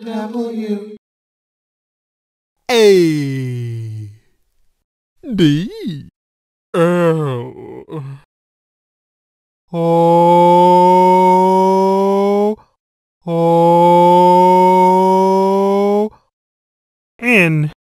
W A D L O O N